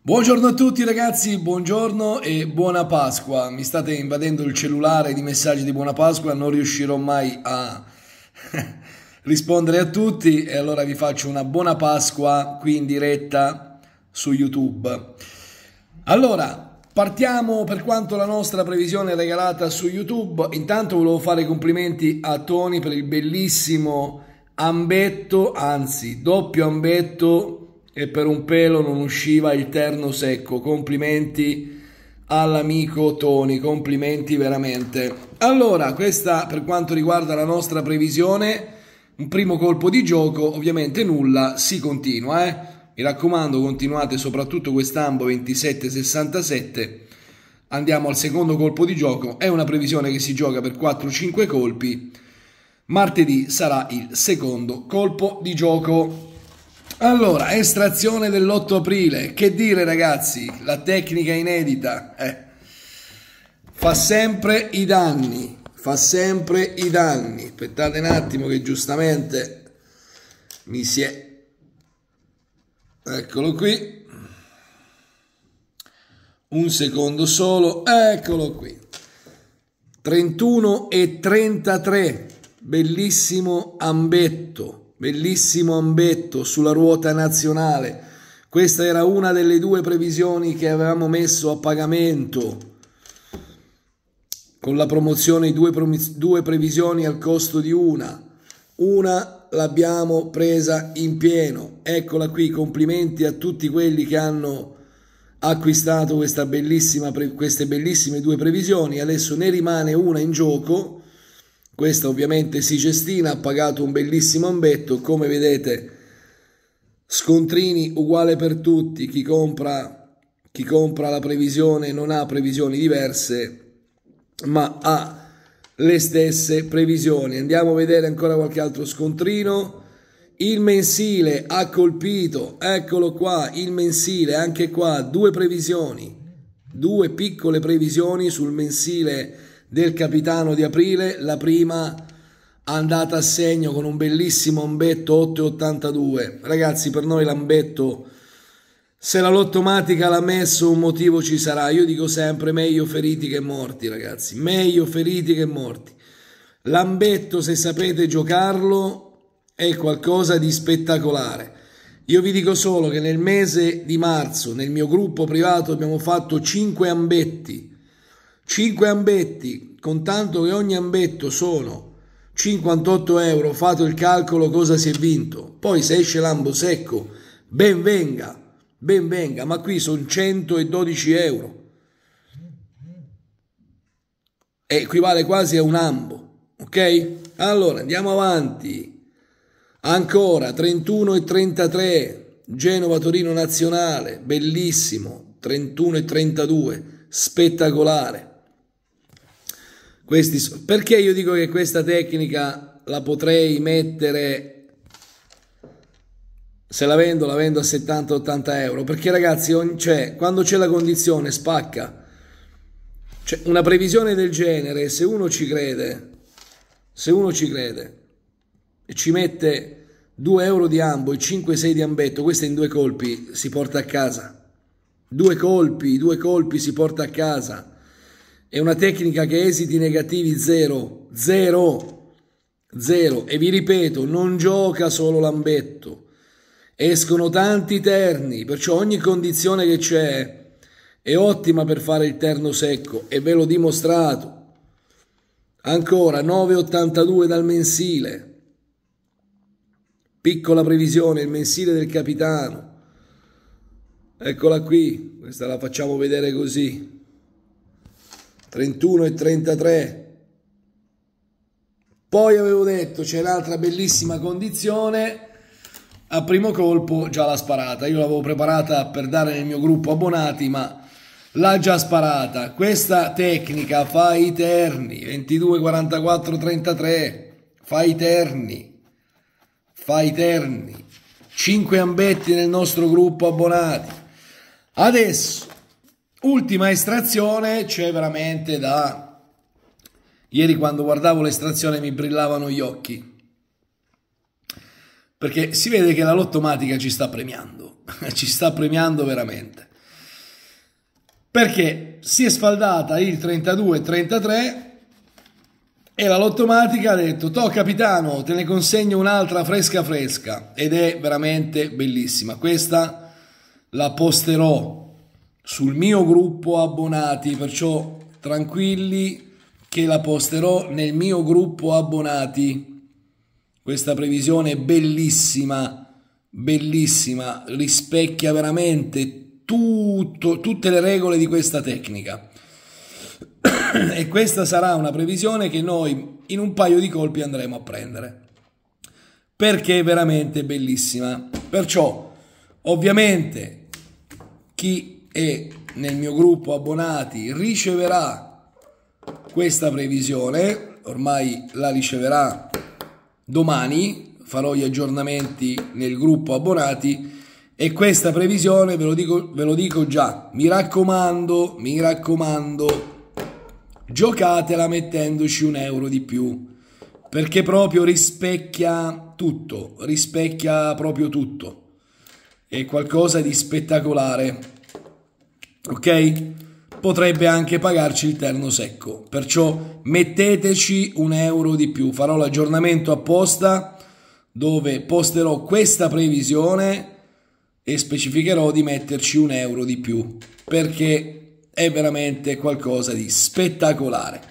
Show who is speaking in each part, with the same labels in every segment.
Speaker 1: Buongiorno a tutti ragazzi, buongiorno e buona Pasqua. Mi state invadendo il cellulare di messaggi di buona Pasqua, non riuscirò mai a rispondere a tutti e allora vi faccio una buona Pasqua qui in diretta su YouTube. Allora, partiamo per quanto la nostra previsione è regalata su YouTube. Intanto volevo fare i complimenti a Tony per il bellissimo ambetto, anzi doppio ambetto e per un pelo non usciva il terno secco. Complimenti all'amico Tony, complimenti veramente. Allora, questa per quanto riguarda la nostra previsione, un primo colpo di gioco, ovviamente nulla, si continua, eh? Mi raccomando, continuate soprattutto quest'ambo 2767. Andiamo al secondo colpo di gioco, è una previsione che si gioca per 4-5 colpi. Martedì sarà il secondo colpo di gioco. Allora, estrazione dell'8 aprile. Che dire ragazzi, la tecnica inedita. Eh. Fa sempre i danni, fa sempre i danni. Aspettate un attimo che giustamente mi si è... Eccolo qui. Un secondo solo, eccolo qui. 31 e 33, bellissimo ambetto Bellissimo ambetto sulla ruota nazionale. Questa era una delle due previsioni che avevamo messo a pagamento con la promozione due, due previsioni al costo di una. Una l'abbiamo presa in pieno. Eccola qui, complimenti a tutti quelli che hanno acquistato bellissima, queste bellissime due previsioni. Adesso ne rimane una in gioco questa ovviamente si gestina, ha pagato un bellissimo ambetto, come vedete scontrini uguale per tutti, chi compra, chi compra la previsione non ha previsioni diverse, ma ha le stesse previsioni. Andiamo a vedere ancora qualche altro scontrino. Il mensile ha colpito, eccolo qua, il mensile, anche qua, due previsioni, due piccole previsioni sul mensile del capitano di aprile, la prima andata a segno con un bellissimo ambetto 8,82. Ragazzi, per noi l'ambetto, se la lottomatica l'ha messo, un motivo ci sarà. Io dico sempre, meglio feriti che morti, ragazzi. Meglio feriti che morti. L'ambetto, se sapete giocarlo, è qualcosa di spettacolare. Io vi dico solo che nel mese di marzo, nel mio gruppo privato, abbiamo fatto 5 ambetti 5 ambetti, contanto che ogni ambetto sono 58 euro, fate il calcolo cosa si è vinto. Poi se esce l'ambo secco, ben venga, ben venga, ma qui sono 112 euro. E equivale quasi a un ambo, ok? Allora andiamo avanti. Ancora 31 e 33, Genova Torino Nazionale, bellissimo, 31 e 32, spettacolare. Questi, perché io dico che questa tecnica la potrei mettere se la vendo la vendo a 70-80 euro perché ragazzi cioè, quando c'è la condizione spacca cioè, una previsione del genere se uno ci crede se uno ci crede e ci mette 2 euro di ambo e 5-6 di ambetto questo in due colpi si porta a casa due colpi due colpi si porta a casa è una tecnica che esiti negativi 0, 0, 0. E vi ripeto, non gioca solo l'ambetto. Escono tanti terni, perciò ogni condizione che c'è è ottima per fare il terno secco e ve l'ho dimostrato. Ancora 9,82 dal mensile. Piccola previsione, il mensile del capitano. Eccola qui, questa la facciamo vedere così. 31 e 33. Poi avevo detto c'è un'altra bellissima condizione. A primo colpo già la sparata. Io l'avevo preparata per dare nel mio gruppo abbonati, ma l'ha già sparata. Questa tecnica fa i terni 22 44 33. Fa i terni. Fa i terni. 5 ambetti nel nostro gruppo abbonati. Adesso Ultima estrazione, cioè veramente da... Ieri quando guardavo l'estrazione mi brillavano gli occhi. Perché si vede che la lottomatica ci sta premiando, ci sta premiando veramente. Perché si è sfaldata il 32-33 e la lottomatica ha detto, to capitano, te ne consegno un'altra fresca fresca. Ed è veramente bellissima. Questa la posterò sul mio gruppo abbonati, perciò tranquilli che la posterò nel mio gruppo abbonati. Questa previsione è bellissima, bellissima, rispecchia veramente tutto, tutte le regole di questa tecnica. e questa sarà una previsione che noi in un paio di colpi andremo a prendere. Perché è veramente bellissima. Perciò, ovviamente, chi e nel mio gruppo abbonati riceverà questa previsione, ormai la riceverà domani, farò gli aggiornamenti nel gruppo abbonati e questa previsione ve lo dico, ve lo dico già, mi raccomando, mi raccomando, giocatela mettendoci un euro di più perché proprio rispecchia tutto, rispecchia proprio tutto. È qualcosa di spettacolare ok? Potrebbe anche pagarci il terno secco, perciò metteteci un euro di più. Farò l'aggiornamento apposta dove posterò questa previsione e specificherò di metterci un euro di più perché è veramente qualcosa di spettacolare.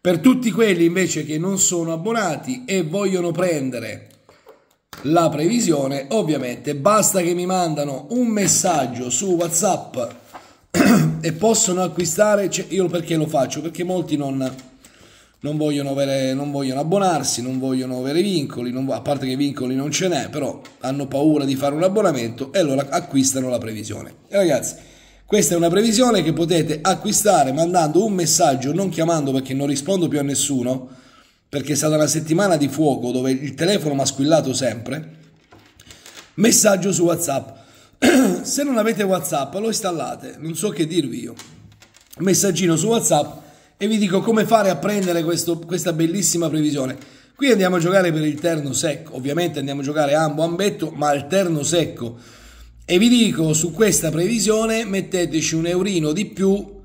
Speaker 1: Per tutti quelli invece che non sono abbonati e vogliono prendere la previsione, ovviamente basta che mi mandano un messaggio su WhatsApp e possono acquistare, cioè io perché lo faccio? Perché molti non, non, vogliono, avere, non vogliono, abbonarsi, non vogliono avere vincoli, non, a parte che vincoli non ce n'è, però hanno paura di fare un abbonamento e allora acquistano la previsione. E ragazzi, questa è una previsione che potete acquistare mandando un messaggio, non chiamando perché non rispondo più a nessuno, perché è stata una settimana di fuoco dove il telefono mi ha squillato sempre. Messaggio su WhatsApp Se non avete WhatsApp, lo installate, non so che dirvi io. Messaggino su WhatsApp e vi dico come fare a prendere questo, questa bellissima previsione. Qui andiamo a giocare per il terno secco, ovviamente andiamo a giocare ambo ambetto, ma al terno secco. E vi dico su questa previsione metteteci un eurino di più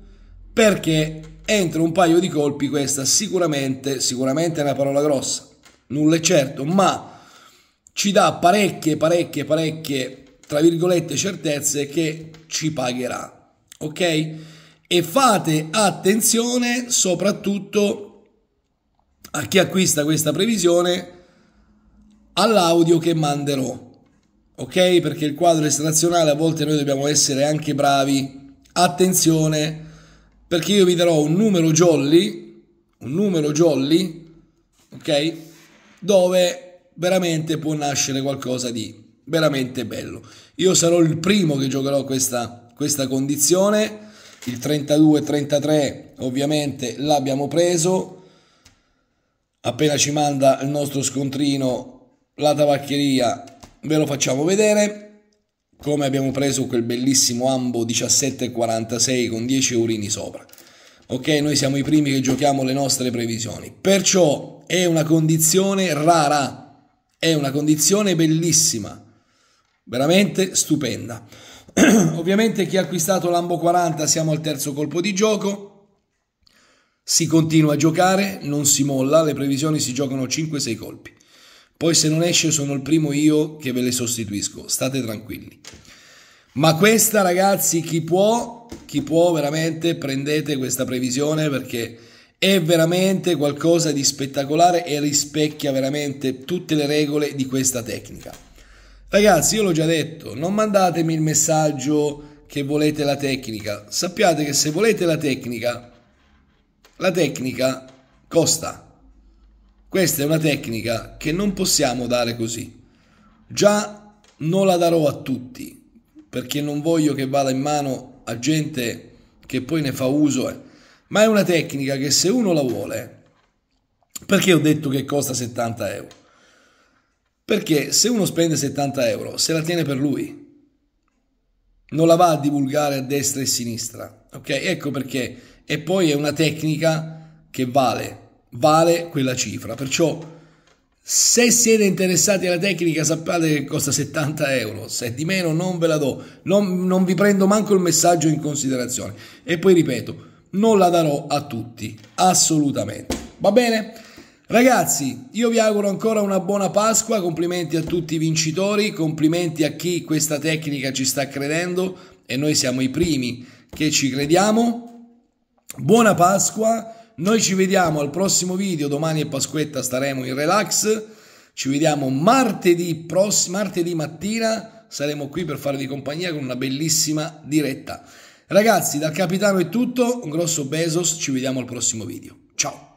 Speaker 1: perché entro un paio di colpi questa sicuramente, sicuramente è una parola grossa, nulla è certo, ma ci dà parecchie, parecchie, parecchie tra virgolette, certezze che ci pagherà. Ok? E fate attenzione soprattutto a chi acquista questa previsione all'audio che manderò. Ok? Perché il quadro esternazionale a volte noi dobbiamo essere anche bravi. Attenzione, perché io vi darò un numero jolly, un numero jolly, ok? Dove veramente può nascere qualcosa di veramente bello. Io sarò il primo che giocherò questa, questa condizione, il 32-33 ovviamente l'abbiamo preso, appena ci manda il nostro scontrino la tavaccheria ve lo facciamo vedere come abbiamo preso quel bellissimo ambo 17-46 con 10 urini sopra ok noi siamo i primi che giochiamo le nostre previsioni perciò è una condizione rara è una condizione bellissima veramente stupenda. Ovviamente chi ha acquistato l'Ambo 40 siamo al terzo colpo di gioco. Si continua a giocare, non si molla, le previsioni si giocano 5-6 colpi. Poi se non esce sono il primo io che ve le sostituisco, state tranquilli. Ma questa ragazzi chi può, chi può veramente prendete questa previsione perché è veramente qualcosa di spettacolare e rispecchia veramente tutte le regole di questa tecnica. Ragazzi, io l'ho già detto, non mandatemi il messaggio che volete la tecnica. Sappiate che se volete la tecnica, la tecnica costa. Questa è una tecnica che non possiamo dare così. Già non la darò a tutti, perché non voglio che vada in mano a gente che poi ne fa uso. Eh. Ma è una tecnica che se uno la vuole, perché ho detto che costa 70 euro? Perché se uno spende 70 euro, se la tiene per lui, non la va a divulgare a destra e a sinistra. Ok? Ecco perché. E poi è una tecnica che vale, vale quella cifra. Perciò se siete interessati alla tecnica sappiate che costa 70 euro, se di meno non ve la do, non, non, vi prendo manco il messaggio in considerazione. E poi ripeto, non la darò a tutti, assolutamente. Va bene? Ragazzi, io vi auguro ancora una buona Pasqua, complimenti a tutti i vincitori, complimenti a chi questa tecnica ci sta credendo e noi siamo i primi che ci crediamo. Buona Pasqua, noi ci vediamo al prossimo video, domani è Pasquetta, staremo in relax, ci vediamo martedì, pross- martedì mattina, saremo qui per farvi compagnia con una bellissima diretta. Ragazzi, dal capitano è tutto, un grosso Besos, ci vediamo al prossimo video. Ciao!